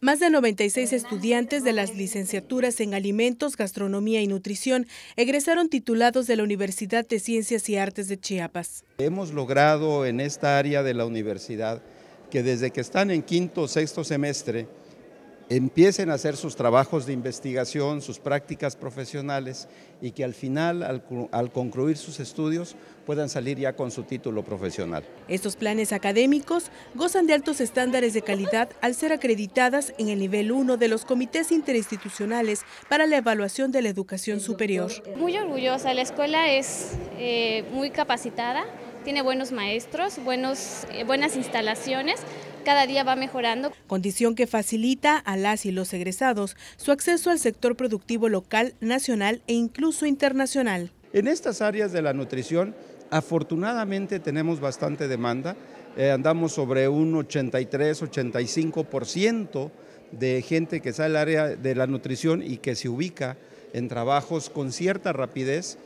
Más de 96 estudiantes de las licenciaturas en Alimentos, Gastronomía y Nutrición egresaron titulados de la Universidad de Ciencias y Artes de Chiapas. Hemos logrado en esta área de la universidad que desde que están en quinto o sexto semestre empiecen a hacer sus trabajos de investigación, sus prácticas profesionales y que al final, al, concluir sus estudios, puedan salir ya con su título profesional. Estos planes académicos gozan de altos estándares de calidad al ser acreditadas en el nivel 1 de los comités interinstitucionales para la evaluación de la educación superior. Muy orgullosa, la escuela es eh, muy capacitada tiene buenos maestros, buenos, eh, buenas instalaciones, cada día va mejorando. Condición que facilita a las y los egresados su acceso al sector productivo local, nacional e incluso internacional. En estas áreas de la nutrición, afortunadamente tenemos bastante demanda, eh, andamos sobre un 83-85% de gente que sale al área de la nutrición y que se ubica en trabajos con cierta rapidez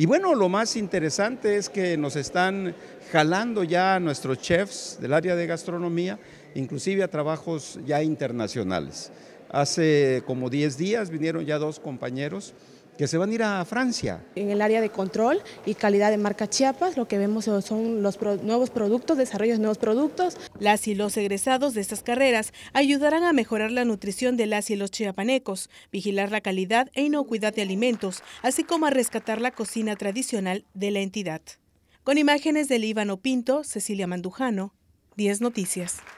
y bueno, lo más interesante es que nos están jalando ya a nuestros chefs del área de gastronomía, inclusive a trabajos ya internacionales. Hace como 10 días vinieron ya dos compañeros que se van a ir a Francia. En el área de control y calidad de marca Chiapas, lo que vemos son los nuevos productos, desarrollos nuevos productos. Las y los egresados de estas carreras ayudarán a mejorar la nutrición de las y los chiapanecos, vigilar la calidad e inocuidad de alimentos, así como a rescatar la cocina tradicional de la entidad. Con imágenes del Líbano Pinto, Cecilia Mandujano, 10 Noticias.